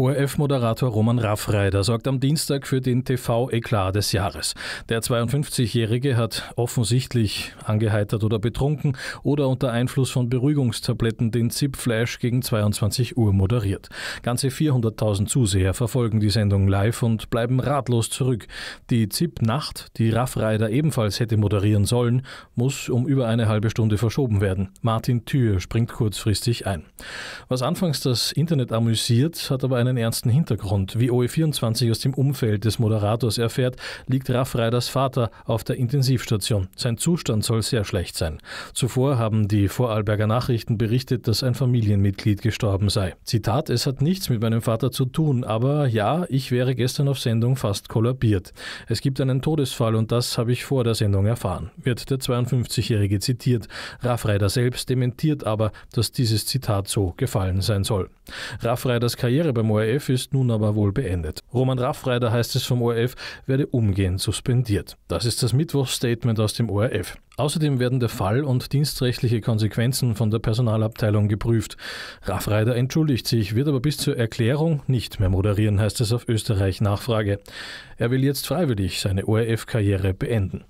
ORF-Moderator Roman Raffreider sorgt am Dienstag für den TV-Eklat des Jahres. Der 52-Jährige hat offensichtlich angeheitert oder betrunken oder unter Einfluss von Beruhigungstabletten den ZIP-Flash gegen 22 Uhr moderiert. Ganze 400.000 Zuseher verfolgen die Sendung live und bleiben ratlos zurück. Die ZIP-Nacht, die Raffreider ebenfalls hätte moderieren sollen, muss um über eine halbe Stunde verschoben werden. Martin Thür springt kurzfristig ein. Was anfangs das Internet amüsiert, hat aber eine einen ernsten Hintergrund. Wie OE24 aus dem Umfeld des Moderators erfährt, liegt Raff Reiders Vater auf der Intensivstation. Sein Zustand soll sehr schlecht sein. Zuvor haben die Vorarlberger Nachrichten berichtet, dass ein Familienmitglied gestorben sei. Zitat, es hat nichts mit meinem Vater zu tun, aber ja, ich wäre gestern auf Sendung fast kollabiert. Es gibt einen Todesfall und das habe ich vor der Sendung erfahren, wird der 52-Jährige zitiert. Raff Reider selbst dementiert aber, dass dieses Zitat so gefallen sein soll. Raff Reiders Karriere beim ORF ORF ist nun aber wohl beendet. Roman Raffreider heißt es vom ORF, werde umgehend suspendiert. Das ist das Mittwochsstatement aus dem ORF. Außerdem werden der Fall und dienstrechtliche Konsequenzen von der Personalabteilung geprüft. Raffreider entschuldigt sich, wird aber bis zur Erklärung nicht mehr moderieren, heißt es auf Österreich Nachfrage. Er will jetzt freiwillig seine ORF-Karriere beenden.